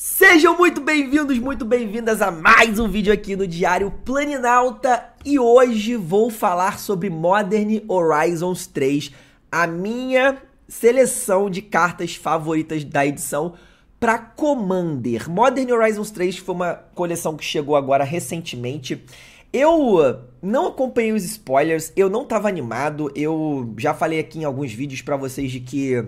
Sejam muito bem-vindos, muito bem-vindas a mais um vídeo aqui no Diário Planinalta e hoje vou falar sobre Modern Horizons 3, a minha seleção de cartas favoritas da edição para Commander. Modern Horizons 3 foi uma coleção que chegou agora recentemente. Eu uh, não acompanhei os spoilers, eu não estava animado, eu já falei aqui em alguns vídeos para vocês de que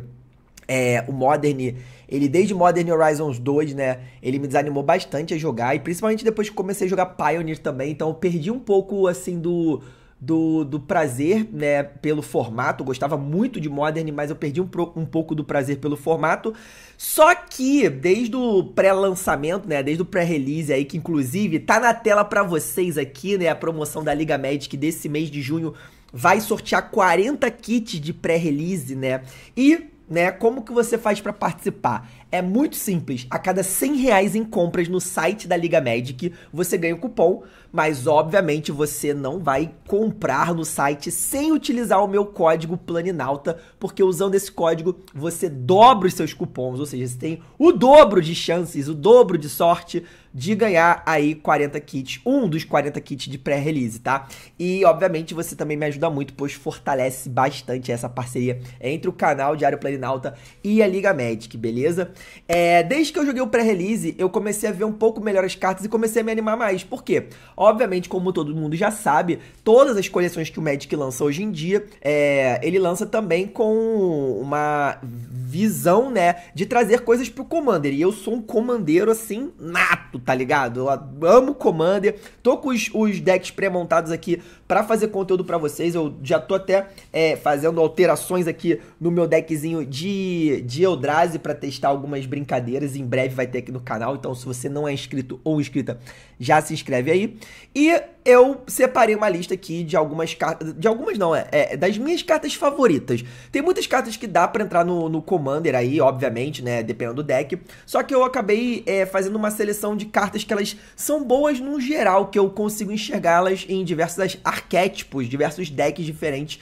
é, o Modern, ele desde Modern Horizons 2, né, ele me desanimou bastante a jogar, e principalmente depois que comecei a jogar Pioneer também, então eu perdi um pouco, assim, do, do, do prazer, né, pelo formato, eu gostava muito de Modern, mas eu perdi um, um pouco do prazer pelo formato, só que desde o pré-lançamento, né, desde o pré-release aí, que inclusive tá na tela para vocês aqui, né, a promoção da Liga Magic desse mês de junho, vai sortear 40 kits de pré-release, né, e né? Como que você faz para participar? É muito simples. A cada 100 reais em compras no site da Liga Magic, você ganha o cupom. Mas, obviamente, você não vai comprar no site sem utilizar o meu código Planinalta, porque usando esse código, você dobra os seus cupons. Ou seja, você tem o dobro de chances, o dobro de sorte de ganhar aí 40 kits, um dos 40 kits de pré-release, tá? E obviamente você também me ajuda muito, pois fortalece bastante essa parceria entre o canal Diário Planinalta e a Liga Magic, beleza? É, desde que eu joguei o pré-release, eu comecei a ver um pouco melhor as cartas e comecei a me animar mais. Por quê? Obviamente, como todo mundo já sabe, todas as coleções que o Magic lança hoje em dia, é, ele lança também com uma visão, né, de trazer coisas pro Commander. E eu sou um comandeiro assim, nato, tá ligado? Eu amo Commander. Tô com os, os decks pré-montados aqui para fazer conteúdo para vocês. Eu já tô até é, fazendo alterações aqui no meu deckzinho de, de Eldrazi para testar algumas brincadeiras. Em breve vai ter aqui no canal. Então, se você não é inscrito ou inscrita, já se inscreve aí. E eu separei uma lista aqui de algumas cartas. De algumas não, é, é, das minhas cartas favoritas. Tem muitas cartas que dá para entrar no, no Commander aí, obviamente, né? Dependendo do deck. Só que eu acabei é, fazendo uma seleção de cartas que elas são boas no geral, que eu consigo enxergá-las em diversos arquétipos, diversos decks diferentes.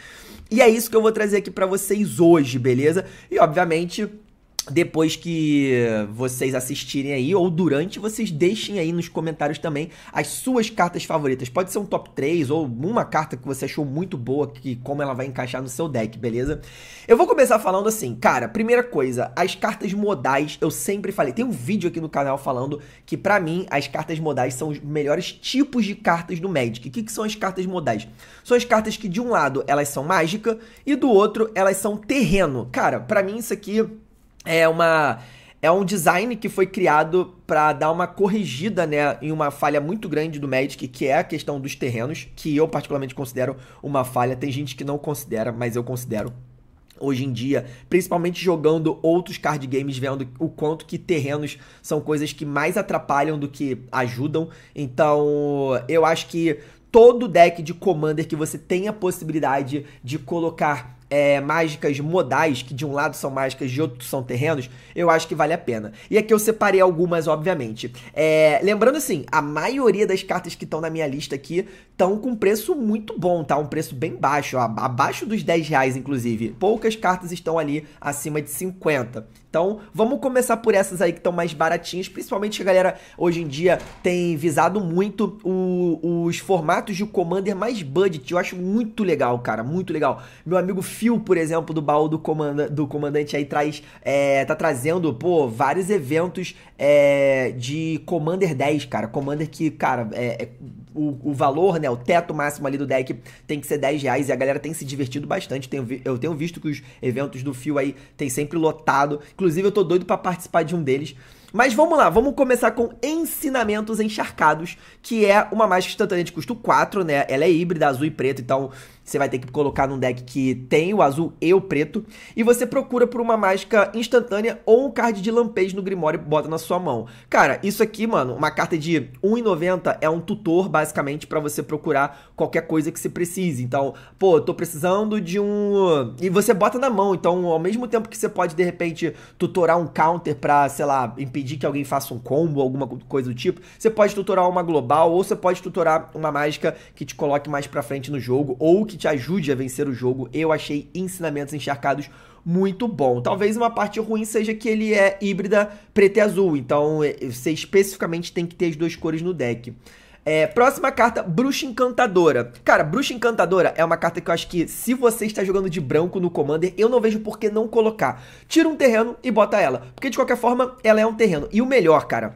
E é isso que eu vou trazer aqui para vocês hoje, beleza? E obviamente depois que vocês assistirem aí, ou durante, vocês deixem aí nos comentários também as suas cartas favoritas. Pode ser um top 3 ou uma carta que você achou muito boa, que como ela vai encaixar no seu deck, beleza? Eu vou começar falando assim, cara, primeira coisa, as cartas modais, eu sempre falei, tem um vídeo aqui no canal falando que para mim as cartas modais são os melhores tipos de cartas do Magic. O que, que são as cartas modais? São as cartas que de um lado elas são mágica e do outro elas são terreno. Cara, para mim isso aqui é uma é um design que foi criado para dar uma corrigida né, em uma falha muito grande do Magic, que é a questão dos terrenos, que eu particularmente considero uma falha. Tem gente que não considera, mas eu considero hoje em dia, principalmente jogando outros card games, vendo o quanto que terrenos são coisas que mais atrapalham do que ajudam. Então, eu acho que todo deck de Commander que você tem a possibilidade de colocar é, mágicas modais, que de um lado são mágicas, de outro são terrenos, eu acho que vale a pena. E aqui eu separei algumas, obviamente. É, lembrando assim, a maioria das cartas que estão na minha lista aqui estão com preço muito bom, tá? Um preço bem baixo, ó, abaixo dos 10 reais, inclusive. Poucas cartas estão ali acima de 50. Então, vamos começar por essas aí que estão mais baratinhas, principalmente a galera hoje em dia tem visado muito o, os formatos de Commander mais budget. Eu acho muito legal, cara, muito legal. Meu amigo perfil, por exemplo, do baú do, comanda, do comandante aí traz. É, tá trazendo, pô, vários eventos é, de Commander 10, cara. Commander que, cara, é, é, o, o, valor, né? O teto máximo ali do deck tem que ser 10 reais e a galera tem se divertido bastante. Tenho, eu tenho visto que os eventos do fio aí tem sempre lotado. Inclusive, eu tô doido para participar de um deles. Mas vamos lá, vamos começar com Ensinamentos Encharcados, que é uma mágica instantânea de custo 4, né? Ela é híbrida, azul e preto, então você vai ter que colocar num deck que tem o azul e o preto. E você procura por uma mágica instantânea ou um card de lampejo no Grimório e bota na sua mão. Cara, isso aqui, mano, uma carta de 1,90 é um tutor, basicamente, para você procurar qualquer coisa que você precise. Então, pô, tô precisando de um... E você bota na mão. Então, ao mesmo tempo que você pode, de repente, tutorar um counter pra, sei lá, impedir que alguém faça um combo, alguma coisa do tipo, você pode tutorar uma global ou você pode tutorar uma mágica que te coloque mais pra frente no jogo ou que te ajude a vencer o jogo, eu achei ensinamentos encharcados muito bom. Talvez uma parte ruim seja que ele é híbrida preta e azul, então é, você especificamente tem que ter as duas cores no deck. É, próxima carta, Bruxa Encantadora. Cara, Bruxa Encantadora é uma carta que eu acho que se você está jogando de branco no Commander, eu não vejo por que não colocar. Tira um terreno e bota ela, porque de qualquer forma ela é um terreno. E o melhor, cara,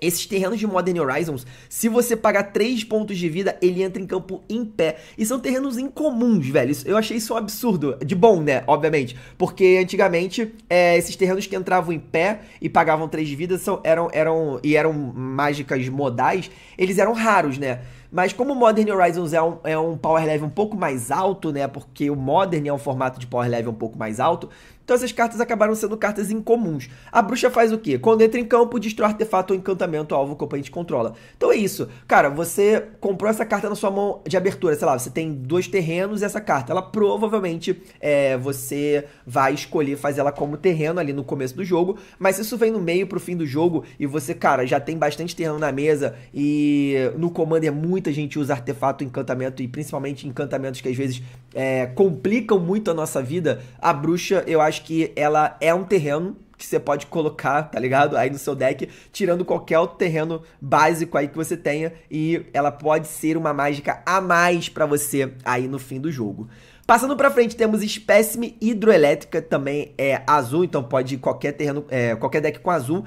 esses terrenos de Modern Horizons, se você pagar 3 pontos de vida, ele entra em campo em pé. E são terrenos incomuns, velho. Eu achei isso um absurdo. De bom, né? Obviamente. Porque antigamente, é, esses terrenos que entravam em pé e pagavam 3 de vida são, eram, eram, e eram mágicas modais, eles eram raros, né? Mas como Modern Horizons é um, é um power level um pouco mais alto, né? Porque o Modern é um formato de power level um pouco mais alto, então essas cartas acabaram sendo cartas incomuns. A bruxa faz o quê? Quando entra em campo, destrói artefato ou encantamento alvo que o oponente controla. Então é isso. Cara, você comprou essa carta na sua mão de abertura, sei lá, você tem dois terrenos e essa carta, ela provavelmente é, você vai escolher fazer ela como terreno ali no começo do jogo, mas isso vem no meio pro fim do jogo e você, cara, já tem bastante terreno na mesa e no Commander muita gente usa artefato, encantamento e principalmente encantamentos que às vezes é, complicam muito a nossa vida. A bruxa, eu acho acho que ela é um terreno que você pode colocar, tá ligado? Aí no seu deck, tirando qualquer outro terreno básico aí que você tenha. E ela pode ser uma mágica a mais para você aí no fim do jogo. Passando para frente, temos espécime hidroelétrica, também é azul, então pode ir qualquer terreno, é, qualquer deck com azul.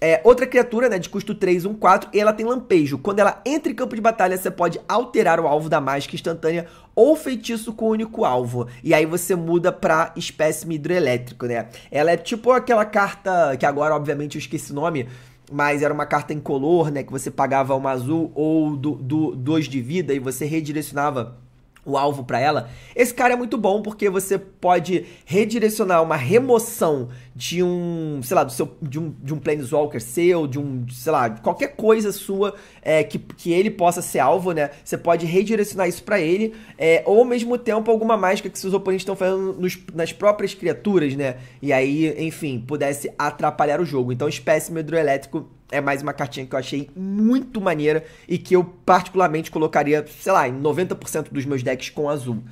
É, outra criatura, né, de custo 3, 1, 4, e ela tem lampejo. Quando ela entra em campo de batalha, você pode alterar o alvo da mágica instantânea ou feitiço com o único alvo. E aí você muda pra espécime hidroelétrico, né? Ela é tipo aquela carta, que agora, obviamente, eu esqueci o nome, mas era uma carta incolor, né, que você pagava uma azul ou do, do, dois de vida e você redirecionava o alvo para ela. Esse cara é muito bom porque você pode redirecionar uma remoção de um, sei lá, do seu, de um, de um planeswalker seu, de um, sei lá, qualquer coisa sua é, que, que ele possa ser alvo, né? Você pode redirecionar isso para ele, é, ou ao mesmo tempo alguma mágica que seus oponentes estão fazendo nos, nas próprias criaturas, né? E aí, enfim, pudesse atrapalhar o jogo. Então, espécie elétrico é mais uma cartinha que eu achei muito maneira e que eu particularmente colocaria, sei lá, em 90% dos meus decks com azul.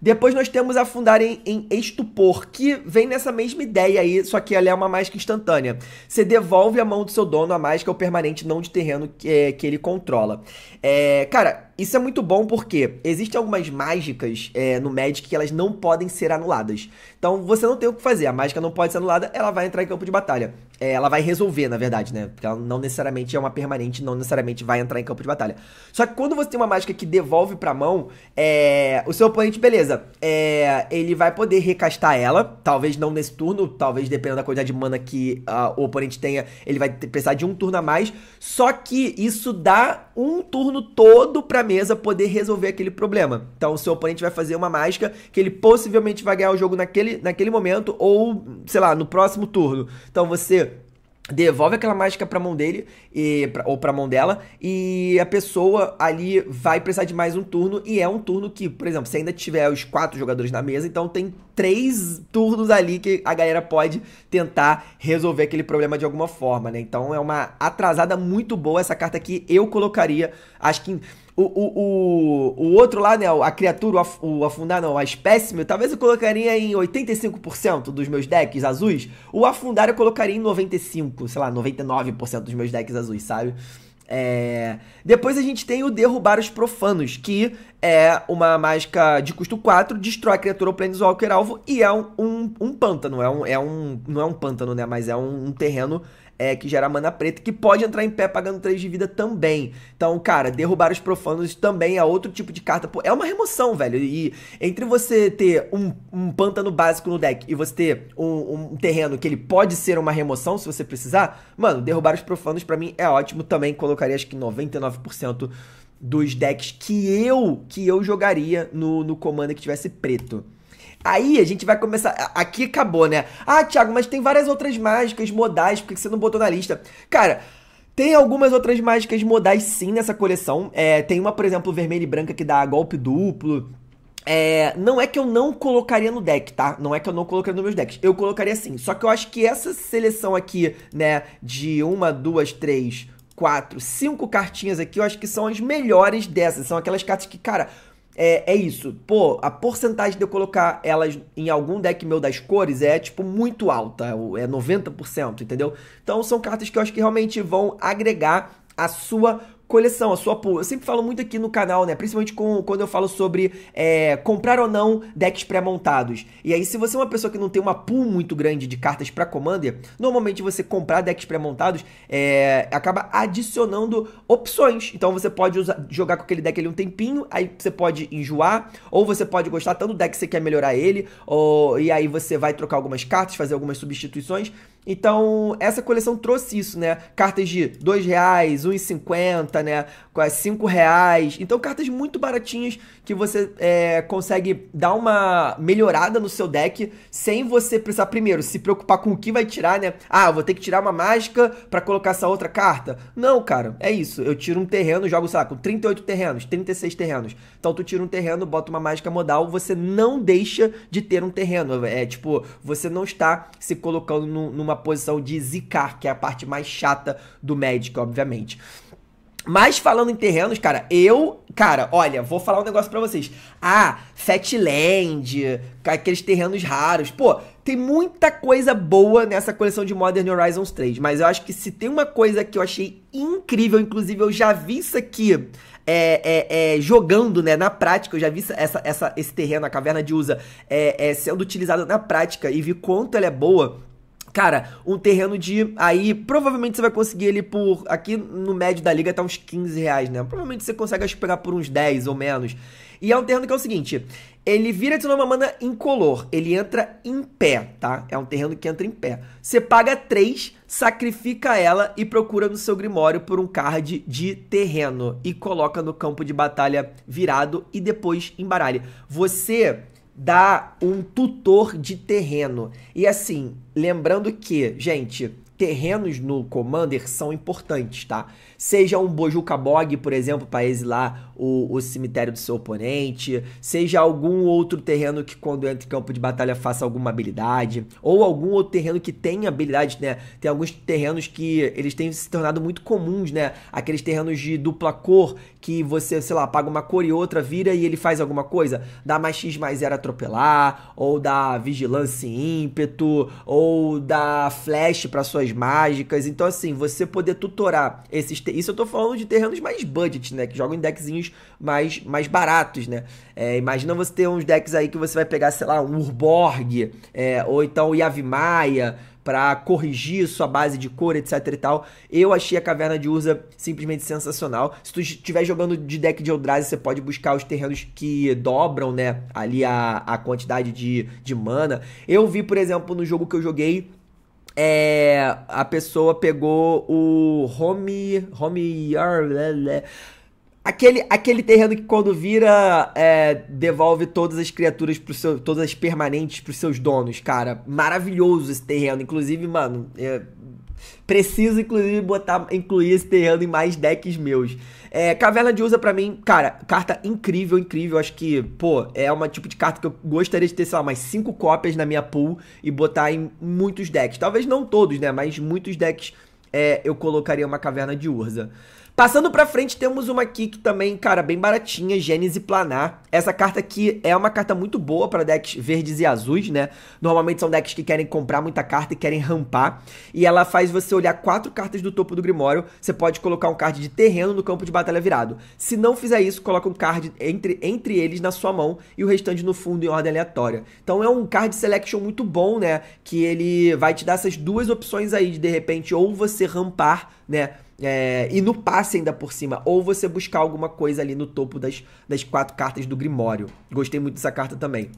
Depois nós temos Afundar em, em, Estupor, que vem nessa mesma ideia aí, só que ela é uma mágica instantânea. Você devolve a mão do seu dono a mágica ou permanente não de terreno que, é, que ele controla. É, cara, isso é muito bom porque existem algumas mágicas é, no Magic que elas não podem ser anuladas. Então você não tem o que fazer, a mágica não pode ser anulada, ela vai entrar em campo de batalha. É, ela vai resolver, na verdade, né? Porque ela não necessariamente é uma permanente, não necessariamente vai entrar em campo de batalha. Só que quando você tem uma mágica que devolve pra mão, é, o seu oponente, beleza, é, ele vai poder recastar ela, talvez não nesse turno, talvez dependendo da quantidade de mana que uh, o oponente tenha, ele vai precisar de um turno a mais. Só que isso dá um turno todo pra mesa poder resolver aquele problema. Então o seu oponente vai fazer uma mágica que ele possivelmente vai ganhar o jogo naquele, naquele momento ou, sei lá, no próximo turno. Então você devolve aquela mágica para mão dele e pra, ou para mão dela e a pessoa ali vai precisar de mais um turno e é um turno que, por exemplo, se ainda tiver os quatro jogadores na mesa, então tem três turnos ali que a galera pode tentar resolver aquele problema de alguma forma, né? Então é uma atrasada muito boa essa carta aqui, eu colocaria, acho que em o, o, o, o outro lá, né? A criatura, o, afundar, não, a espécime, talvez eu colocaria em 85% dos meus decks azuis. O afundar eu colocaria em 95%, sei lá, 99% dos meus decks azuis, sabe? É... Depois a gente tem o Derrubar os Profanos, que é uma mágica de custo 4, destrói a criatura ou planeswalker alvo e é um, um, um pântano. É um, é um, não é um pântano, né? Mas é um, um terreno é, que gera mana preta, que pode entrar em pé pagando 3 de vida também. Então, cara, derrubar os profanos também é outro tipo de carta. Pô, é uma remoção, velho. E entre você ter um, um pântano básico no deck e você ter um, um, terreno que ele pode ser uma remoção se você precisar, mano, derrubar os profanos para mim é ótimo também. Colocaria acho que 99% dos decks que eu que eu jogaria no, no comando que tivesse preto. Aí a gente vai começar. Aqui acabou, né? Ah, Thiago, mas tem várias outras mágicas modais, por que você não botou na lista? Cara. Tem algumas outras mágicas modais sim nessa coleção. É, tem uma, por exemplo, vermelha e branca que dá golpe duplo. É, não é que eu não colocaria no deck, tá? Não é que eu não colocaria nos meus decks. Eu colocaria sim. Só que eu acho que essa seleção aqui, né, de uma, duas, três, quatro, cinco cartinhas aqui, eu acho que são as melhores dessas. São aquelas cartas que, cara, é, é isso. Pô, a porcentagem de eu colocar elas em algum deck meu das cores é, tipo, muito alta. É 90%, é entendeu? Então são cartas que eu acho que realmente vão agregar a sua coleção, a sua pool. Eu sempre falo muito aqui no canal, né? Principalmente com, quando eu falo sobre é, comprar ou não decks pré-montados. E aí, se você é uma pessoa que não tem uma pool muito grande de cartas para Commander, normalmente você comprar decks pré-montados é, acaba adicionando opções. Então você pode usar, jogar com aquele deck ali um tempinho, aí você pode enjoar, ou você pode gostar tanto do deck que você quer melhorar ele, ou, e aí você vai trocar algumas cartas, fazer algumas substituições. Então, essa coleção trouxe isso, né? Cartas de dois reais R$ 1,50, né? Quase R$ reais. Então, cartas muito baratinhas que você é, consegue dar uma melhorada no seu deck sem você precisar, primeiro, se preocupar com o que vai tirar, né? Ah, vou ter que tirar uma mágica para colocar essa outra carta. Não, cara, é isso. Eu tiro um terreno, jogo, sei lá, com 38 terrenos, 36 terrenos. Então, tu tira um terreno, bota uma mágica modal, você não deixa de ter um terreno. É tipo, você não está se colocando numa posição de zicar, que é a parte mais chata do Magic, obviamente. Mas falando em terrenos, cara, eu, cara, olha, vou falar um negócio para vocês. Ah, Fatland, aqueles terrenos raros. Pô, tem muita coisa boa nessa coleção de Modern Horizons 3, mas eu acho que se tem uma coisa que eu achei incrível, inclusive eu já vi isso aqui é, é, é, jogando, né, na prática, eu já vi essa, essa, esse terreno, a caverna de Usa, é, é sendo utilizado na prática e vi quanto ela é boa. Cara, um terreno de. Aí, provavelmente você vai conseguir ele por. Aqui no médio da liga tá uns 15 reais, né? Provavelmente você consegue esperar pegar por uns 10 ou menos. E é um terreno que é o seguinte: ele vira de uma mana incolor, ele entra em pé, tá? É um terreno que entra em pé. Você paga 3, sacrifica ela e procura no seu grimório por um card de terreno e coloca no campo de batalha virado e depois embaralha. Você dá um tutor de terreno. E assim, lembrando que, gente, terrenos no Commander são importantes, tá? Seja um Bojukabog, por exemplo, para exilar o, o cemitério do seu oponente, seja algum outro terreno que quando entra em campo de batalha faça alguma habilidade, ou algum outro terreno que tenha habilidade, né? Tem alguns terrenos que eles têm se tornado muito comuns, né? Aqueles terrenos de dupla cor que você, sei lá, paga uma cor e outra vira e ele faz alguma coisa? Dá mais X mais era atropelar, ou dá vigilância e ímpeto, ou dá flash para suas mágicas. Então, assim, você poder tutorar esses. Te... Isso eu tô falando de terrenos mais budget, né? Que jogam em deckzinhos mais, mais baratos, né? É, imagina você ter uns decks aí que você vai pegar, sei lá, um Urborg, é, ou então o Yavimaya para corrigir sua base de cor, etc e tal. Eu achei a Caverna de Urza simplesmente sensacional. Se tu estiver jogando de deck de Eldrazi, você pode buscar os terrenos que dobram, né, ali a, a quantidade de, de mana. Eu vi, por exemplo, no jogo que eu joguei, é, a pessoa pegou o Home... Home... Né, né, Aquele, aquele terreno que quando vira, é, devolve todas as criaturas pro seu. Todas as permanentes pros seus donos, cara. Maravilhoso esse terreno. Inclusive, mano. É, preciso, inclusive, botar. Incluir esse terreno em mais decks meus. É, Caverna de Usa, para mim, cara, carta incrível, incrível. Acho que, pô, é uma tipo de carta que eu gostaria de ter, sei lá, mais cinco cópias na minha pool e botar em muitos decks. Talvez não todos, né? Mas muitos decks é, eu colocaria uma Caverna de Urza. Passando pra frente, temos uma aqui que também, cara, bem baratinha, Gênese Planar. Essa carta aqui é uma carta muito boa para decks verdes e azuis, né? Normalmente são decks que querem comprar muita carta e querem rampar. E ela faz você olhar quatro cartas do topo do Grimório. Você pode colocar um card de terreno no campo de batalha virado. Se não fizer isso, coloca um card entre, entre eles na sua mão e o restante no fundo em ordem aleatória. Então é um card selection muito bom, né? Que ele vai te dar essas duas opções aí de, de repente, ou você rampar, né? É, e no passe ainda por cima, ou você buscar alguma coisa ali no topo das, das quatro cartas do Grimório. Gostei muito dessa carta também.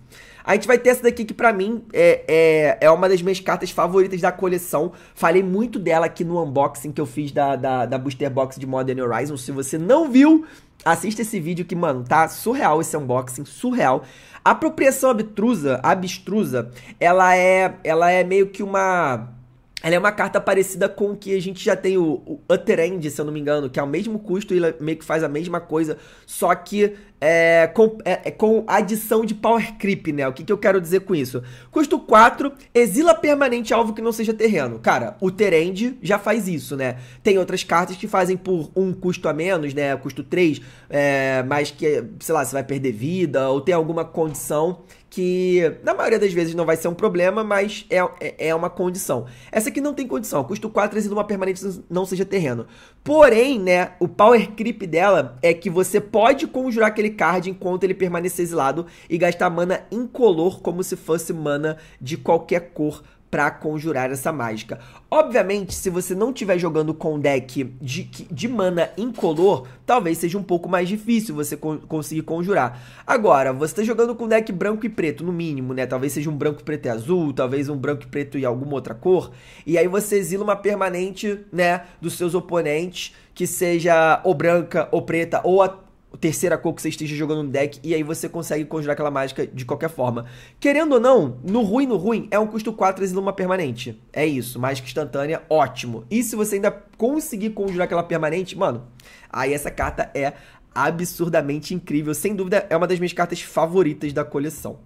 A gente vai ter essa daqui que para mim é, é, é, uma das minhas cartas favoritas da coleção. Falei muito dela aqui no unboxing que eu fiz da, da, da Booster Box de Modern horizon Se você não viu, assista esse vídeo que, mano, tá surreal esse unboxing, surreal. A apropriação abstrusa, abstrusa, ela é, ela é meio que uma ela é uma carta parecida com o que a gente já tem o, o Utter End, se eu não me engano, que é o mesmo custo e meio que faz a mesma coisa, só que é, com, é, é, com adição de Power Creep, né? O que, que eu quero dizer com isso? Custo 4, exila permanente alvo que não seja terreno. Cara, o Terend já faz isso, né? Tem outras cartas que fazem por um custo a menos, né? Custo 3, é, mas que, sei lá, você vai perder vida, ou tem alguma condição que na maioria das vezes não vai ser um problema, mas é, é, é uma condição. Essa aqui não tem condição, custo 4 trazendo uma permanente não seja terreno. Porém, né, o power creep dela é que você pode conjurar aquele card enquanto ele permanecer exilado e gastar mana incolor como se fosse mana de qualquer cor para conjurar essa mágica. Obviamente, se você não estiver jogando com deck de, de mana incolor, talvez seja um pouco mais difícil você conseguir conjurar. Agora, você está jogando com deck branco e preto, no mínimo, né? Talvez seja um branco, preto e azul, talvez um branco e preto e alguma outra cor. E aí você exila uma permanente, né, dos seus oponentes, que seja ou branca ou preta, ou até terceira cor que você esteja jogando no deck, e aí você consegue conjurar aquela mágica de qualquer forma. Querendo ou não, no ruim, no ruim, é um custo 4 e uma permanente. É isso, mágica instantânea, ótimo. E se você ainda conseguir conjurar aquela permanente, mano, aí essa carta é absurdamente incrível. Sem dúvida, é uma das minhas cartas favoritas da coleção.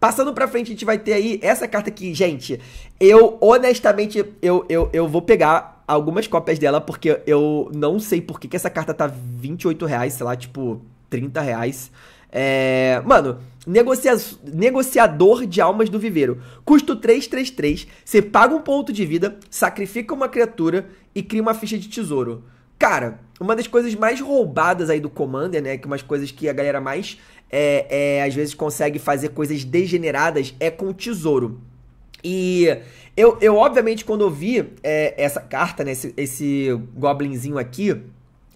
Passando pra frente, a gente vai ter aí essa carta aqui, gente. Eu, honestamente, eu, eu, eu vou pegar algumas cópias dela, porque eu não sei por que, que essa carta tá 28 reais, sei lá, tipo, 30 reais. É, mano, negocia... negociador de almas do viveiro. Custo 333, você paga um ponto de vida, sacrifica uma criatura e cria uma ficha de tesouro. Cara, uma das coisas mais roubadas aí do Commander, né? Que umas coisas que a galera mais é, é, às vezes consegue fazer coisas degeneradas é com tesouro. E eu, eu obviamente, quando eu vi é, essa carta, né, esse, esse goblinzinho aqui,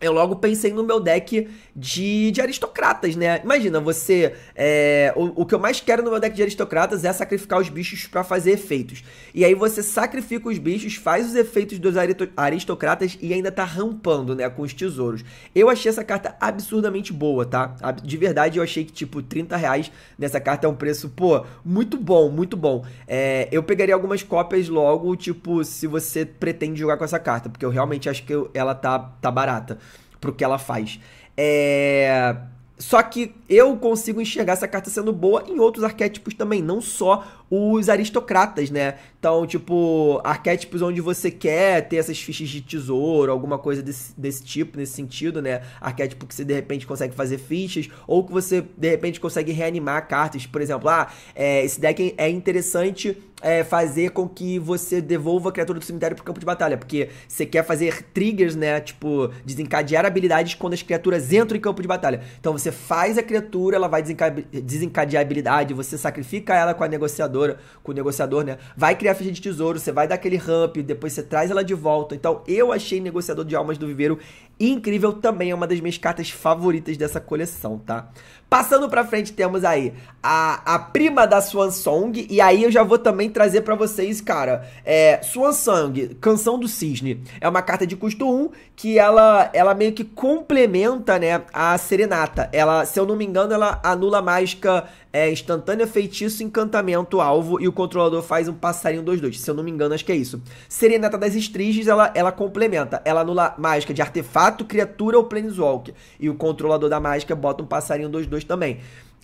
eu logo pensei no meu deck de, de aristocratas, né? Imagina, você. É, o, o, que eu mais quero no meu deck de aristocratas é sacrificar os bichos para fazer efeitos. E aí você sacrifica os bichos, faz os efeitos dos aristocratas e ainda tá rampando, né? Com os tesouros. Eu achei essa carta absurdamente boa, tá? De verdade, eu achei que, tipo, 30 reais nessa carta é um preço, pô, muito bom, muito bom. É, eu pegaria algumas cópias logo, tipo, se você pretende jogar com essa carta, porque eu realmente acho que ela tá, tá barata pro que ela faz. É... Só que eu consigo enxergar essa carta sendo boa em outros arquétipos também, não só os aristocratas, né? Então, tipo, arquétipos onde você quer ter essas fichas de tesouro, alguma coisa desse, desse tipo, nesse sentido, né? Arquétipo que você de repente consegue fazer fichas, ou que você de repente consegue reanimar cartas. Por exemplo, ah, é, esse deck é interessante é, fazer com que você devolva a criatura do cemitério pro campo de batalha, porque você quer fazer triggers, né? Tipo, desencadear habilidades quando as criaturas entram em campo de batalha. Então você faz a criatura, ela vai desencadear, desencadear habilidade, você sacrifica ela com a negociadora negociadora, com o negociador, né? Vai criar ficha de tesouro, você vai dar aquele ramp, depois você traz ela de volta. Então, eu achei Negociador de Almas do Viveiro incrível, também é uma das minhas cartas favoritas dessa coleção, tá? Passando pra frente, temos aí a, a prima da Swansong, e aí eu já vou também trazer para vocês, cara, é, Swansong, Canção do Cisne. É uma carta de custo 1, que ela, ela meio que complementa, né, a Serenata. Ela, se eu não me engano, ela anula a mágica é instantânea, feitiço, encantamento, alvo, e o controlador faz um passarinho 2-2. Se eu não me engano, acho que é isso. Serenata das Estriges, ela, ela complementa. Ela anula mágica de artefato, criatura ou planeswalker. E o controlador da mágica bota um passarinho 2-2 também.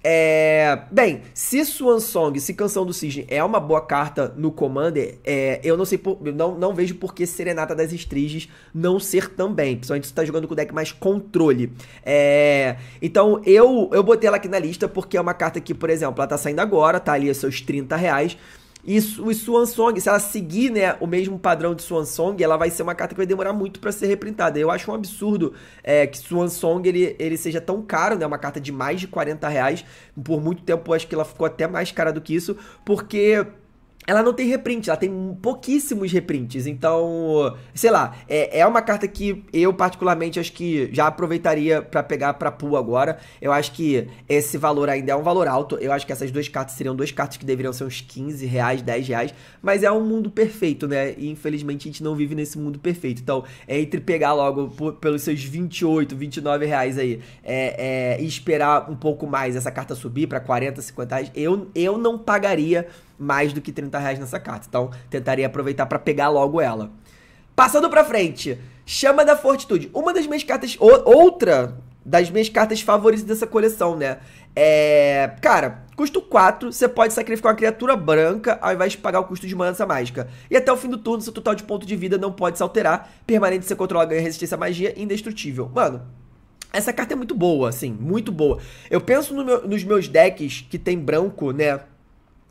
É, bem, se Swan Song, se Canção do Cisne é uma boa carta no Commander, é, eu não sei por, não, não vejo por que Serenata das Estriges não ser também. Principalmente se tá jogando com o deck mais controle. É, então eu, eu botei ela aqui na lista porque é uma carta que, por exemplo, ela tá saindo agora, tá ali seus 30 reais. E Swan Swansong, se ela seguir né, o mesmo padrão de Swansong, ela vai ser uma carta que vai demorar muito para ser reprintada. Eu acho um absurdo é, que Swansong ele, ele seja tão caro, né? Uma carta de mais de 40 reais. Por muito tempo, eu acho que ela ficou até mais cara do que isso, porque ela não tem reprint, ela tem pouquíssimos reprints. Então, sei lá, é, é uma carta que eu particularmente acho que já aproveitaria para pegar para pool agora. Eu acho que esse valor ainda é um valor alto. Eu acho que essas duas cartas seriam duas cartas que deveriam ser uns 15 reais, 10 reais. Mas é um mundo perfeito, né? E infelizmente a gente não vive nesse mundo perfeito. Então, é entre pegar logo por, pelos seus 28, 29 reais aí é, é, e esperar um pouco mais essa carta subir para 40, 50 reais. Eu, eu não pagaria mais do que 30 reais nessa carta. Então, tentaria aproveitar para pegar logo ela. Passando pra frente, Chama da Fortitude. Uma das minhas cartas. Outra das minhas cartas favoritas dessa coleção, né? É. Cara, custo 4, você pode sacrificar uma criatura branca ao invés de pagar o custo de mana dessa mágica. E até o fim do turno, seu total de ponto de vida não pode se alterar. Permanente você controla, ganha resistência à magia e indestrutível. Mano, essa carta é muito boa, assim, muito boa. Eu penso no meu, nos meus decks que tem branco, né?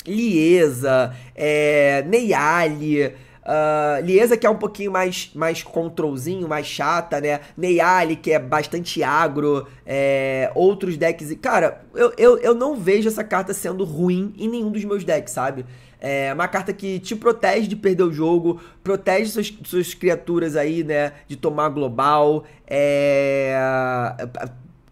Liesa, é, Neyali. Uh, Liesa que é um pouquinho mais, mais controlzinho, mais chata, né? Neyali que é bastante agro, é, outros decks... Cara, eu, eu, eu não vejo essa carta sendo ruim em nenhum dos meus decks, sabe? É uma carta que te protege de perder o jogo, protege suas, suas criaturas aí, né? De tomar global, é,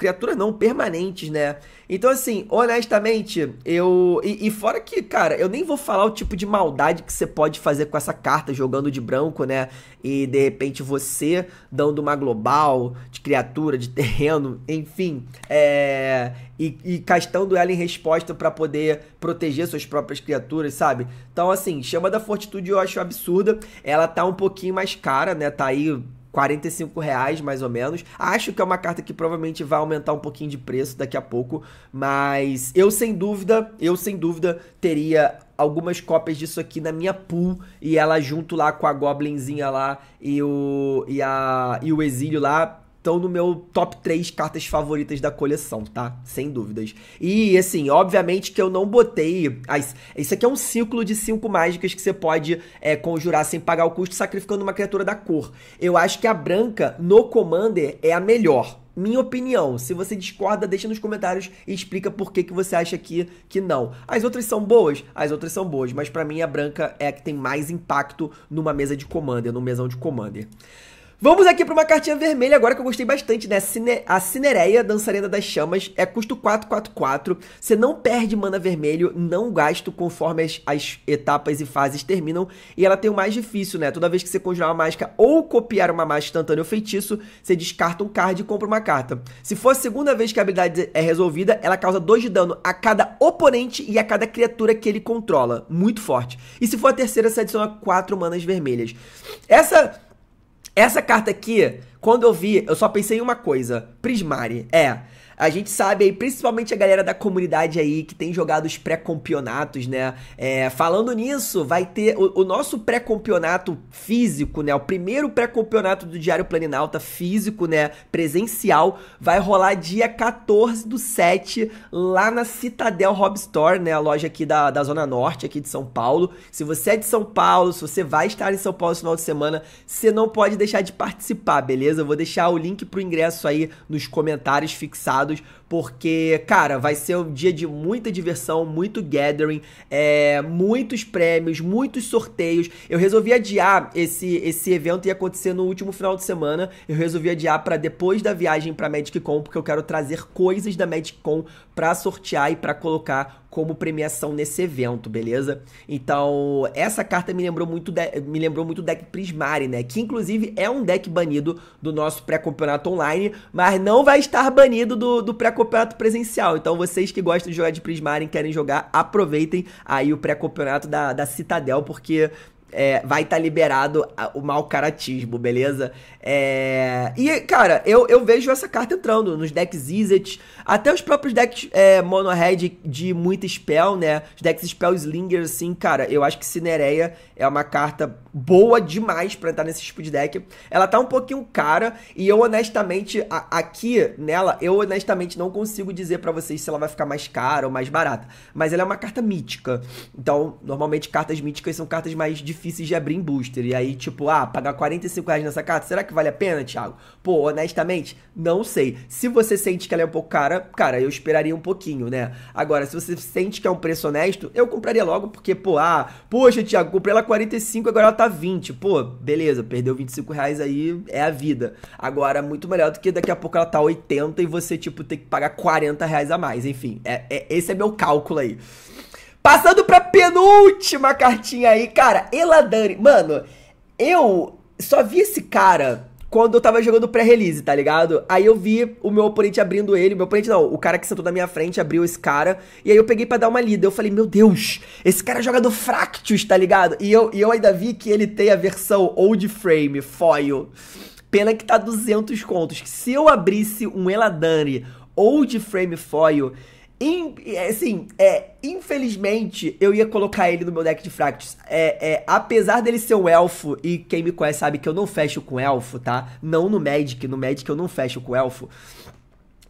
Criaturas não, permanentes, né? Então, assim, honestamente, eu. E, e, fora que, cara, eu nem vou falar o tipo de maldade que você pode fazer com essa carta jogando de branco, né? E de repente você dando uma global de criatura, de terreno, enfim. É. E, e castando ela em resposta para poder proteger suas próprias criaturas, sabe? Então, assim, chama da fortitude eu acho absurda. Ela tá um pouquinho mais cara, né? Tá aí 45 reais mais ou menos. Acho que é uma carta que provavelmente vai aumentar um pouquinho de preço daqui a pouco, mas eu sem dúvida, eu sem dúvida teria algumas cópias disso aqui na minha pool e ela junto lá com a Goblinzinha lá e o, e a, e o Exílio lá estão no meu top 3 cartas favoritas da coleção, tá? Sem dúvidas. E, assim, obviamente que eu não botei. As... Isso aqui é um ciclo de 5 mágicas que você pode é, conjurar sem pagar o custo, sacrificando uma criatura da cor. Eu acho que a branca no Commander é a melhor. Minha opinião, se você discorda, deixa nos comentários e explica por que, que você acha que, que não. As outras são boas? As outras são boas, mas para mim a branca é a que tem mais impacto numa mesa de Commander, num mesão de Commander. Vamos aqui para uma cartinha vermelha agora que eu gostei bastante, né? Cine... A Cinereia, Dançarina das Chamas, é custo 444. Você não perde mana vermelho, não gasto conforme as, as etapas e fases terminam. E ela tem o mais difícil, né? Toda vez que você conjurar uma mágica ou copiar uma mágica instantânea ou feitiço, você descarta um card e compra uma carta. Se for a segunda vez que a habilidade é resolvida, ela causa 2 de dano a cada oponente e a cada criatura que ele controla. Muito forte. E se for a terceira, você adiciona 4 manas vermelhas. Essa essa carta aqui, quando eu vi, eu só pensei em uma coisa. Prismari, é. A gente sabe aí, principalmente a galera da comunidade aí que tem jogado os pré-campeonatos, né? É, falando nisso, vai ter o, o nosso pré-campeonato físico, né? O primeiro pré-campeonato do Diário Planinalta físico, né? Presencial, vai rolar dia 14 do 7 lá na Citadel Rob Store, né? A loja aqui da, da Zona Norte, aqui de São Paulo. Se você é de São Paulo, se você vai estar em São Paulo esse final de semana, você não pode deixar de participar, beleza? Eu vou deixar o link pro ingresso aí nos comentários fixados dados porque, cara, vai ser um dia de muita diversão, muito gathering, é, muitos prêmios, muitos sorteios. Eu resolvi adiar esse, esse evento ia acontecer no último final de semana. Eu resolvi adiar para depois da viagem para Magic Con, porque eu quero trazer coisas da Magic Con para sortear e para colocar como premiação nesse evento, beleza? Então, essa carta me lembrou muito de, me lembrou muito o deck Prismari, né? Que inclusive é um deck banido do nosso pré-campeonato online, mas não vai estar banido do, do pré-campeonato pré-campeonato presencial. Então vocês que gostam de jogar de Prismarem, querem jogar, aproveitem aí o pré-campeonato da, da Citadel, porque é, vai estar tá liberado o mau caratismo, beleza? É... E, cara, eu, eu vejo essa carta entrando nos decks Izzet, até os próprios decks é, mono-red de muita spell, né? Os decks spell slinger, assim, cara, eu acho que Cinereia é uma carta boa demais para entrar nesse tipo de deck. Ela tá um pouquinho cara e eu honestamente a, aqui nela eu honestamente não consigo dizer para vocês se ela vai ficar mais cara ou mais barata, mas ela é uma carta mítica. Então, normalmente cartas míticas são cartas mais difíceis de abrir em booster. E aí, tipo, ah, pagar 45 reais nessa carta, será que vale a pena, Thiago? Pô, honestamente, não sei. Se você sente que ela é um pouco cara, cara, eu esperaria um pouquinho, né? Agora, se você sente que é um preço honesto, eu compraria logo porque, pô, ah, poxa, Thiago, comprei ela 45, agora ela tá botar tá 20. Pô, beleza, perdeu 25 reais aí, é a vida. Agora, muito melhor do que daqui a pouco ela tá 80 e você, tipo, ter que pagar 40 reais a mais. Enfim, é, é, esse é meu cálculo aí. Passando pra penúltima cartinha aí, cara. Eladani. Mano, eu só vi esse cara quando eu tava jogando pré-release, tá ligado? Aí eu vi o meu oponente abrindo ele, meu oponente não, o cara que sentou na minha frente abriu esse cara, e aí eu peguei para dar uma lida. Eu falei, meu Deus, esse cara joga do Fractus, tá ligado? E eu, e eu ainda vi que ele tem a versão old frame, foil. Pena que tá 200 contos. Se eu abrisse um Eladani old frame foil, In, é, assim, é, infelizmente, eu ia colocar ele no meu deck de Fractus. É, é, apesar dele ser um elfo, e quem me conhece sabe que eu não fecho com elfo, tá? Não no Magic, no Magic eu não fecho com elfo.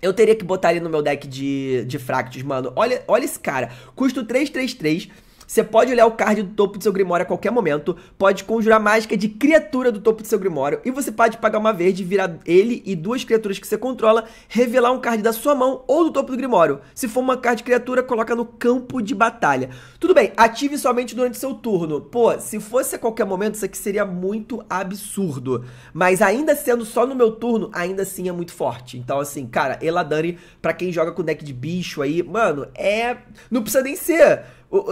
Eu teria que botar ele no meu deck de, de Fractus, mano. Olha, olha esse cara. Custo 333. Você pode olhar o card do topo do seu Grimório a qualquer momento, pode conjurar mágica de criatura do topo do seu Grimório, e você pode pagar uma verde, virar ele e duas criaturas que você controla, revelar um card da sua mão ou do topo do Grimório. Se for uma card de criatura, coloca no campo de batalha. Tudo bem, ative somente durante seu turno. Pô, se fosse a qualquer momento, isso aqui seria muito absurdo. Mas ainda sendo só no meu turno, ainda assim é muito forte. Então, assim, cara, Eladani, pra quem joga com deck de bicho aí, mano, é. Não precisa nem ser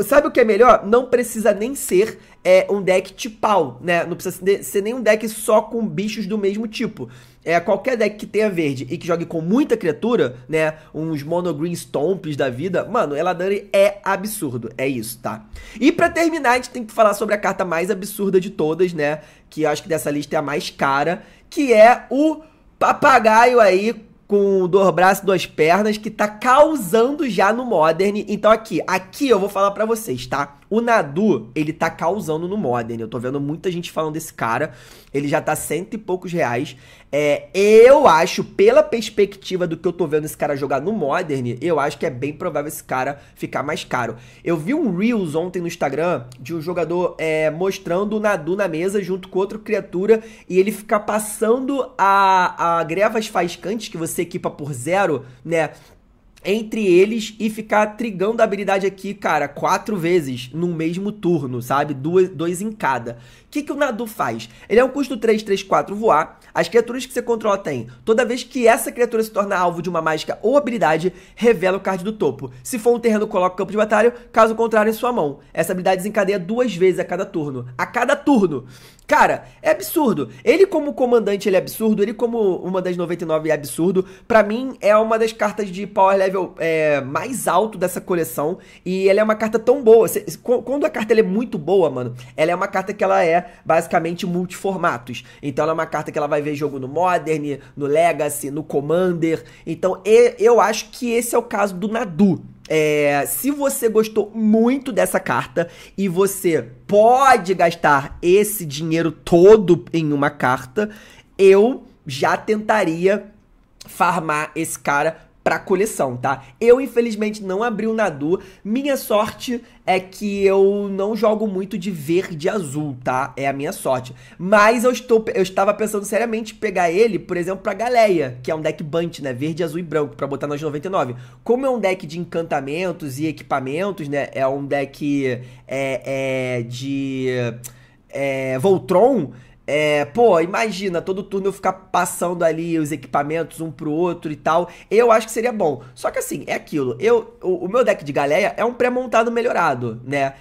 Sabe o que é melhor? Não precisa nem ser é, um deck tipal, né? Não precisa ser nem um deck só com bichos do mesmo tipo. É, qualquer deck que tenha verde e que jogue com muita criatura, né? Uns mono green stomps da vida, mano, Eladani é absurdo. É isso, tá? E para terminar, a gente tem que falar sobre a carta mais absurda de todas, né? Que eu acho que dessa lista é a mais cara, que é o papagaio aí com dois braços, duas pernas, que tá causando já no Modern. Então aqui, aqui eu vou falar para vocês, tá? O Nadu, ele tá causando no Modern. Eu tô vendo muita gente falando desse cara. Ele já tá cento e poucos reais. É, eu acho, pela perspectiva do que eu tô vendo esse cara jogar no Modern, eu acho que é bem provável esse cara ficar mais caro. Eu vi um Reels ontem no Instagram de um jogador é, mostrando o Nadu na mesa junto com outra criatura e ele ficar passando a, a grevas faiscantes que você equipa por zero, né? entre eles e ficar trigando a habilidade aqui, cara, quatro vezes no mesmo turno, sabe? Duas, dois em cada que, que o Nadu faz? Ele é um custo 3, 3, 4 voar. As criaturas que você controla tem. Toda vez que essa criatura se torna alvo de uma mágica ou habilidade, revela o card do topo. Se for um terreno, coloca o campo de batalha, caso contrário, em é sua mão. Essa habilidade desencadeia duas vezes a cada turno. A cada turno! Cara, é absurdo. Ele como comandante, ele é absurdo. Ele como uma das 99 é absurdo. Pra mim, é uma das cartas de power level é, mais alto dessa coleção. E ela é uma carta tão boa. Quando a carta é muito boa, mano, ela é uma carta que ela é é basicamente multiformatos. Então ela é uma carta que ela vai ver jogo no Modern, no Legacy, no Commander. Então eu acho que esse é o caso do Nadu. É, se você gostou muito dessa carta e você pode gastar esse dinheiro todo em uma carta, eu já tentaria farmar esse cara para coleção, tá? Eu infelizmente não abri o Nadu. Minha sorte é que eu não jogo muito de verde e azul, tá? É a minha sorte. Mas eu estou eu estava pensando seriamente pegar ele, por exemplo, para Galeia, que é um deck bunt, né, verde, azul e branco para botar nas 99. Como é um deck de encantamentos e equipamentos, né? É um deck é, é de é, Voltron, é, pô, imagina, todo turno eu ficar passando ali os equipamentos um pro outro e tal. Eu acho que seria bom. Só que assim, é aquilo. Eu, o, o meu deck de galéia é um pré-montado melhorado, né?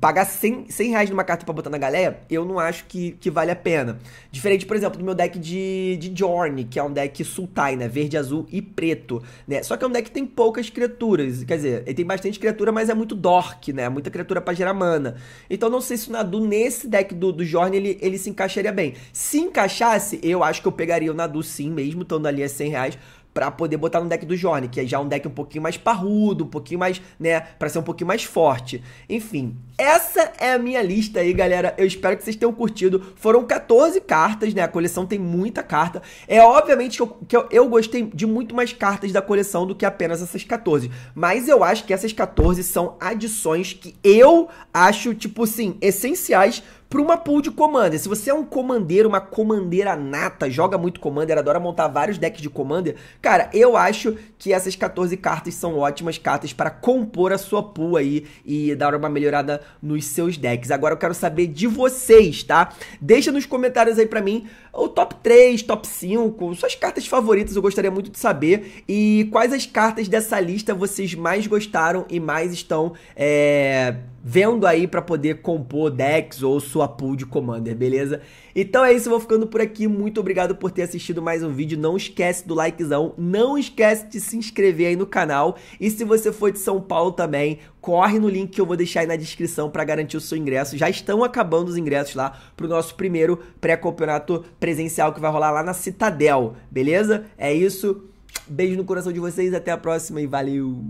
pagar 100, 100 reais numa carta para botar na galera, eu não acho que, que vale a pena. Diferente, por exemplo, do meu deck de, de Jorn, que é um deck Sultai, né? Verde, azul e preto, né? Só que é um deck que tem poucas criaturas, quer dizer, ele tem bastante criatura, mas é muito dork, né? Muita criatura para gerar mana. Então não sei se o Nadu nesse deck do, do Jorn ele, ele se encaixaria bem. Se encaixasse, eu acho que eu pegaria o Nadu sim, mesmo estando ali a 100 reais, para poder botar no deck do Jorne, que é já um deck um pouquinho mais parrudo, um pouquinho mais, né, para ser um pouquinho mais forte. Enfim, essa é a minha lista aí, galera. Eu espero que vocês tenham curtido. Foram 14 cartas, né? A coleção tem muita carta. É obviamente que, eu, que eu, eu gostei de muito mais cartas da coleção do que apenas essas 14, mas eu acho que essas 14 são adições que eu acho tipo assim, essenciais para uma pool de Commander. Se você é um comandeiro, uma comandeira nata, joga muito Commander, adora montar vários decks de Commander, cara, eu acho que essas 14 cartas são ótimas cartas para compor a sua pool aí e dar uma melhorada nos seus decks. Agora eu quero saber de vocês, tá? Deixa nos comentários aí para mim o top 3, top 5, suas cartas favoritas, eu gostaria muito de saber. E quais as cartas dessa lista vocês mais gostaram e mais estão. É vendo aí para poder compor decks ou sua pool de commander, beleza? Então é isso, vou ficando por aqui. Muito obrigado por ter assistido mais um vídeo. Não esquece do likezão, não esquece de se inscrever aí no canal. E se você for de São Paulo também, corre no link que eu vou deixar aí na descrição para garantir o seu ingresso. Já estão acabando os ingressos lá pro nosso primeiro pré-campeonato presencial que vai rolar lá na Citadel, beleza? É isso. Beijo no coração de vocês, até a próxima e valeu!